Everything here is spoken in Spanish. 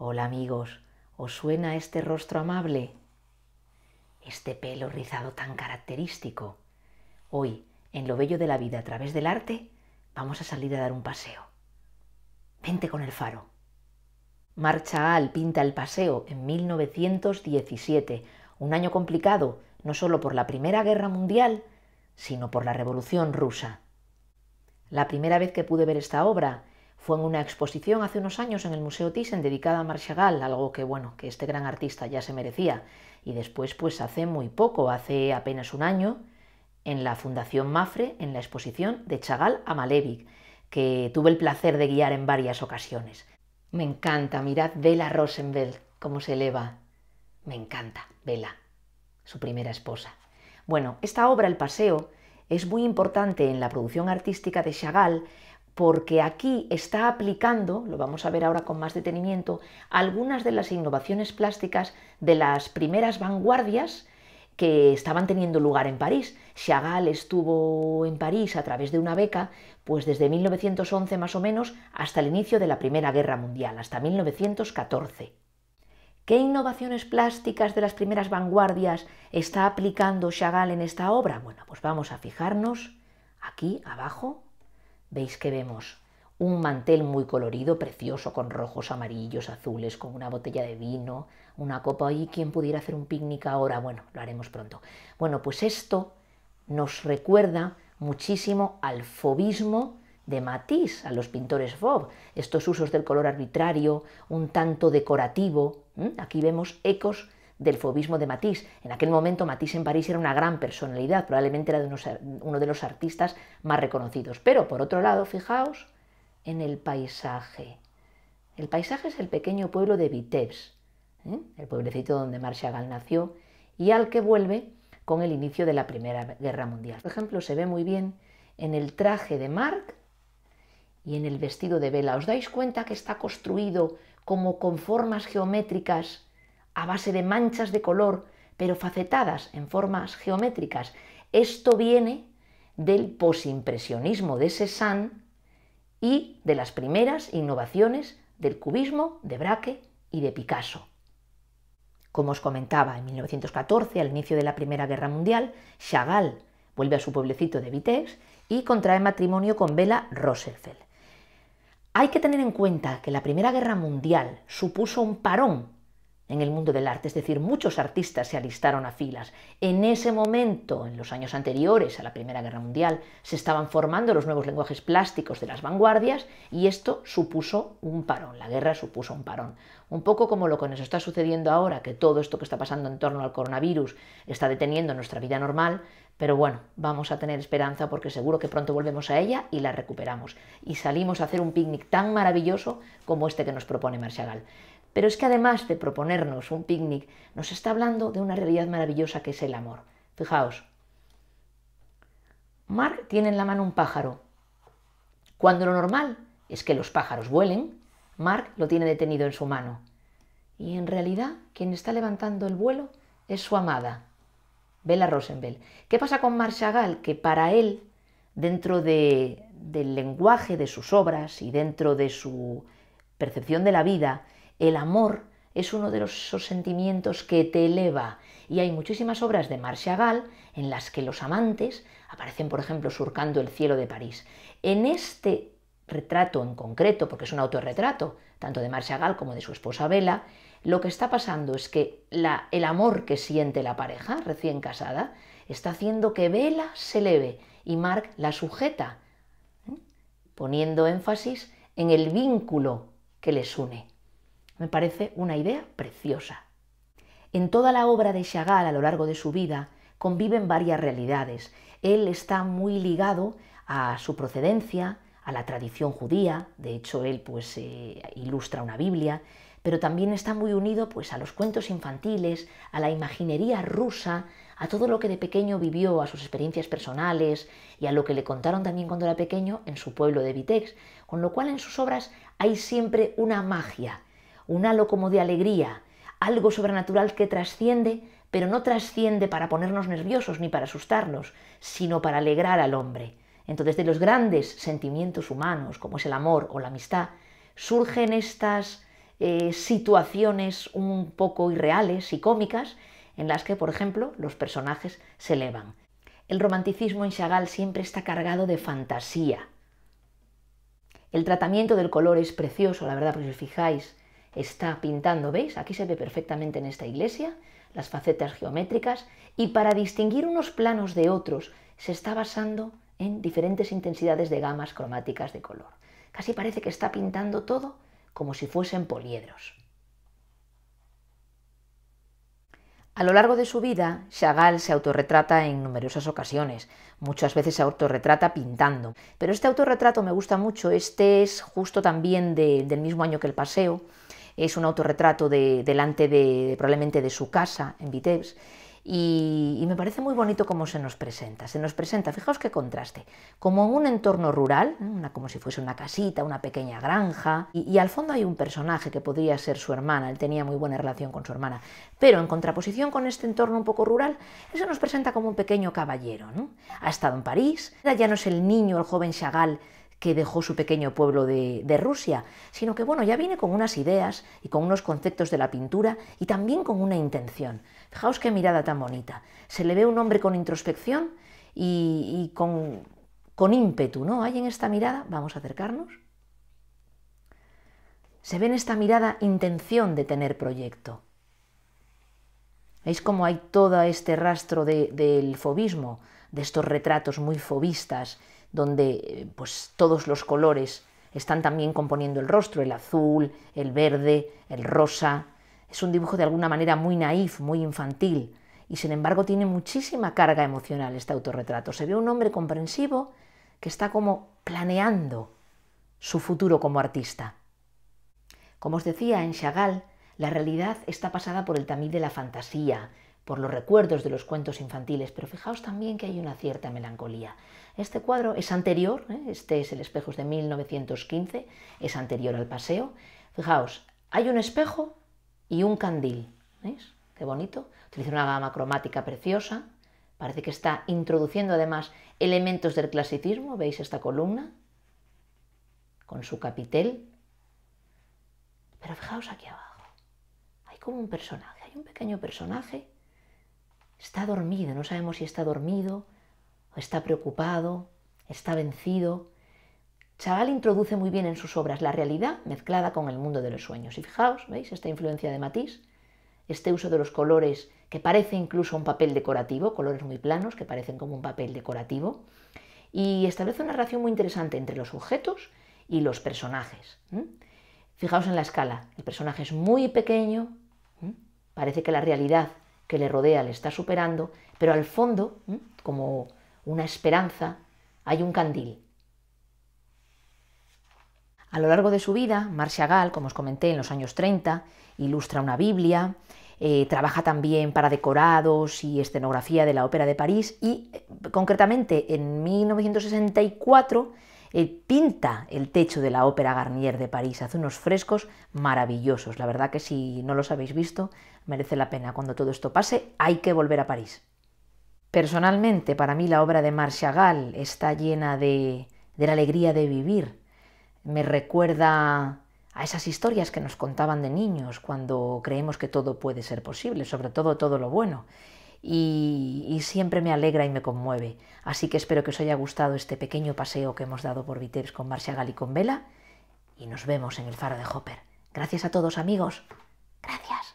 Hola amigos, ¿os suena este rostro amable? Este pelo rizado tan característico. Hoy, en lo bello de la vida a través del arte, vamos a salir a dar un paseo. Vente con el faro. Marcha Al pinta el paseo en 1917, un año complicado no solo por la Primera Guerra Mundial, sino por la Revolución Rusa. La primera vez que pude ver esta obra fue en una exposición hace unos años en el Museo Thyssen dedicada a Chagall, algo que bueno, que este gran artista ya se merecía. Y después, pues hace muy poco, hace apenas un año, en la Fundación Mafre, en la exposición de Chagall a Malevich, que tuve el placer de guiar en varias ocasiones. Me encanta, mirad Vela Rosenberg, cómo se eleva. Me encanta, Vela, su primera esposa. Bueno, esta obra, El Paseo, es muy importante en la producción artística de Chagall porque aquí está aplicando, lo vamos a ver ahora con más detenimiento, algunas de las innovaciones plásticas de las primeras vanguardias que estaban teniendo lugar en París. Chagall estuvo en París a través de una beca, pues desde 1911 más o menos hasta el inicio de la Primera Guerra Mundial, hasta 1914. ¿Qué innovaciones plásticas de las primeras vanguardias está aplicando Chagall en esta obra? Bueno, pues vamos a fijarnos aquí abajo Veis que vemos un mantel muy colorido, precioso, con rojos, amarillos, azules, con una botella de vino, una copa y ¿quién pudiera hacer un picnic ahora, bueno, lo haremos pronto. Bueno, pues esto nos recuerda muchísimo al fobismo de Matisse, a los pintores Fob, estos usos del color arbitrario, un tanto decorativo. Aquí vemos ecos del fobismo de Matisse. En aquel momento Matisse en París era una gran personalidad, probablemente era uno de los artistas más reconocidos. Pero por otro lado, fijaos en el paisaje. El paisaje es el pequeño pueblo de Vitebs, ¿eh? el pueblecito donde Chagall nació y al que vuelve con el inicio de la Primera Guerra Mundial. Por ejemplo, se ve muy bien en el traje de Marc y en el vestido de Vela. ¿Os dais cuenta que está construido como con formas geométricas a base de manchas de color, pero facetadas en formas geométricas. Esto viene del posimpresionismo de Cézanne y de las primeras innovaciones del cubismo de Braque y de Picasso. Como os comentaba, en 1914, al inicio de la Primera Guerra Mundial, Chagall vuelve a su pueblecito de Vitex y contrae matrimonio con Bela Rosenfeld. Hay que tener en cuenta que la Primera Guerra Mundial supuso un parón en el mundo del arte, es decir, muchos artistas se alistaron a filas. En ese momento, en los años anteriores a la Primera Guerra Mundial, se estaban formando los nuevos lenguajes plásticos de las vanguardias y esto supuso un parón, la guerra supuso un parón. Un poco como lo que nos está sucediendo ahora, que todo esto que está pasando en torno al coronavirus está deteniendo nuestra vida normal, pero bueno, vamos a tener esperanza porque seguro que pronto volvemos a ella y la recuperamos. Y salimos a hacer un picnic tan maravilloso como este que nos propone Marchagall. Pero es que además de proponernos un picnic, nos está hablando de una realidad maravillosa que es el amor. Fijaos, Mark tiene en la mano un pájaro. Cuando lo normal es que los pájaros vuelen, Mark lo tiene detenido en su mano. Y en realidad, quien está levantando el vuelo es su amada, Bella Rosenberg. ¿Qué pasa con Marc Chagall? Que para él, dentro del lenguaje de sus obras y dentro de su percepción de la vida, el amor es uno de esos sentimientos que te eleva y hay muchísimas obras de Marcia Chagall en las que los amantes aparecen, por ejemplo, surcando el cielo de París. En este retrato en concreto, porque es un autorretrato, tanto de Marcia Chagall como de su esposa Vela, lo que está pasando es que el amor que siente la pareja recién casada está haciendo que Vela se eleve y Marc la sujeta, ¿eh? poniendo énfasis en el vínculo que les une. Me parece una idea preciosa. En toda la obra de Chagall a lo largo de su vida conviven varias realidades. Él está muy ligado a su procedencia, a la tradición judía, de hecho él pues eh, ilustra una Biblia, pero también está muy unido pues a los cuentos infantiles, a la imaginería rusa, a todo lo que de pequeño vivió, a sus experiencias personales y a lo que le contaron también cuando era pequeño en su pueblo de Vitex, con lo cual en sus obras hay siempre una magia un halo como de alegría, algo sobrenatural que trasciende, pero no trasciende para ponernos nerviosos ni para asustarnos, sino para alegrar al hombre. Entonces, de los grandes sentimientos humanos, como es el amor o la amistad, surgen estas eh, situaciones un poco irreales y cómicas en las que, por ejemplo, los personajes se elevan. El romanticismo en Chagall siempre está cargado de fantasía. El tratamiento del color es precioso, la verdad, porque si os fijáis, está pintando, ¿veis? Aquí se ve perfectamente en esta iglesia las facetas geométricas y para distinguir unos planos de otros se está basando en diferentes intensidades de gamas cromáticas de color. Casi parece que está pintando todo como si fuesen poliedros. A lo largo de su vida, Chagall se autorretrata en numerosas ocasiones. Muchas veces se autorretrata pintando. Pero este autorretrato me gusta mucho. Este es justo también del mismo año que el paseo, es un autorretrato de, delante de, probablemente de su casa en Vitebs. Y, me parece muy bonito cómo se nos presenta. Se nos presenta, fijaos qué contraste, como un entorno rural, como si fuese una casita, una pequeña granja, y, al fondo hay un personaje que podría ser su hermana, él tenía muy buena relación con su hermana, pero en contraposición con este entorno un poco rural, se nos presenta como un pequeño caballero. ¿no? Ha estado en París, ya no es el niño, el joven Chagall, que dejó su pequeño pueblo de, Rusia, sino que bueno, ya viene con unas ideas y con unos conceptos de la pintura y también con una intención. Fijaos qué mirada tan bonita. Se le ve un hombre con introspección y, con, con ímpetu, ¿no? Hay en esta mirada, vamos a acercarnos. Se ve en esta mirada intención de tener proyecto. ¿Veis cómo hay todo este rastro del fobismo, de estos retratos muy fobistas donde eh, pues, todos los colores están también componiendo el rostro, el azul, el verde, el rosa. Es un dibujo de alguna manera muy naif, muy infantil, y sin embargo tiene muchísima carga emocional este autorretrato. Se ve un hombre comprensivo que está como planeando su futuro como artista. Como os decía, en Chagall, la realidad está pasada por el tamiz de la fantasía, por los recuerdos de los cuentos infantiles, pero fijaos también que hay una cierta melancolía. Este cuadro es anterior, ¿eh? este es el espejo de 1915, es anterior al paseo. Fijaos, hay un espejo y un candil, ¿veis? Qué bonito. Utiliza una gama cromática preciosa, parece que está introduciendo además elementos del clasicismo, ¿veis esta columna? Con su capitel. Pero fijaos aquí abajo, hay como un personaje, hay un pequeño personaje Está dormido, no sabemos si está dormido, o está preocupado, está vencido. Chaval introduce muy bien en sus obras la realidad mezclada con el mundo de los sueños. Y fijaos, ¿veis esta influencia de matiz? Este uso de los colores que parece incluso un papel decorativo, colores muy planos que parecen como un papel decorativo, y establece una relación muy interesante entre los objetos y los personajes. Fijaos en la escala, el personaje es muy pequeño, parece que la realidad que le rodea le está superando, pero al fondo, como una esperanza, hay un candil. A lo largo de su vida, Marcia Gall, como os comenté, en los años 30, ilustra una Biblia, eh, trabaja también para decorados y escenografía de la Ópera de París y, eh, concretamente, en 1964 él pinta el techo de la Ópera Garnier de París, hace unos frescos maravillosos. La verdad que si no los habéis visto, merece la pena. Cuando todo esto pase, hay que volver a París. Personalmente, para mí la obra de Marchagall está llena de, de la alegría de vivir. Me recuerda a esas historias que nos contaban de niños cuando creemos que todo puede ser posible, sobre todo todo lo bueno y, siempre me alegra y me conmueve. Así que espero que os haya gustado este pequeño paseo que hemos dado por Vitebs con Marcia y con Vela y nos vemos en el faro de Hopper. Gracias a todos amigos. Gracias.